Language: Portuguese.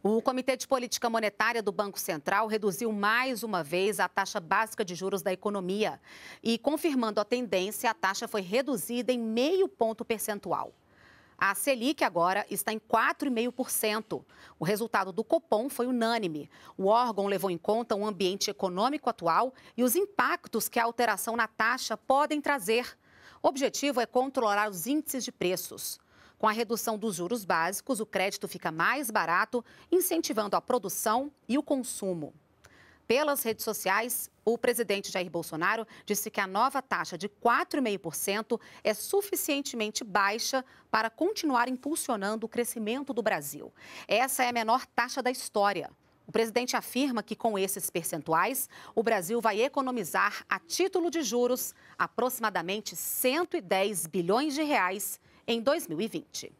O Comitê de Política Monetária do Banco Central reduziu mais uma vez a taxa básica de juros da economia. E, confirmando a tendência, a taxa foi reduzida em meio ponto percentual. A Selic agora está em 4,5%. O resultado do Copom foi unânime. O órgão levou em conta o um ambiente econômico atual e os impactos que a alteração na taxa podem trazer. O objetivo é controlar os índices de preços. Com a redução dos juros básicos, o crédito fica mais barato, incentivando a produção e o consumo. Pelas redes sociais, o presidente Jair Bolsonaro disse que a nova taxa de 4,5% é suficientemente baixa para continuar impulsionando o crescimento do Brasil. Essa é a menor taxa da história. O presidente afirma que com esses percentuais, o Brasil vai economizar a título de juros aproximadamente 110 bilhões de reais em 2020.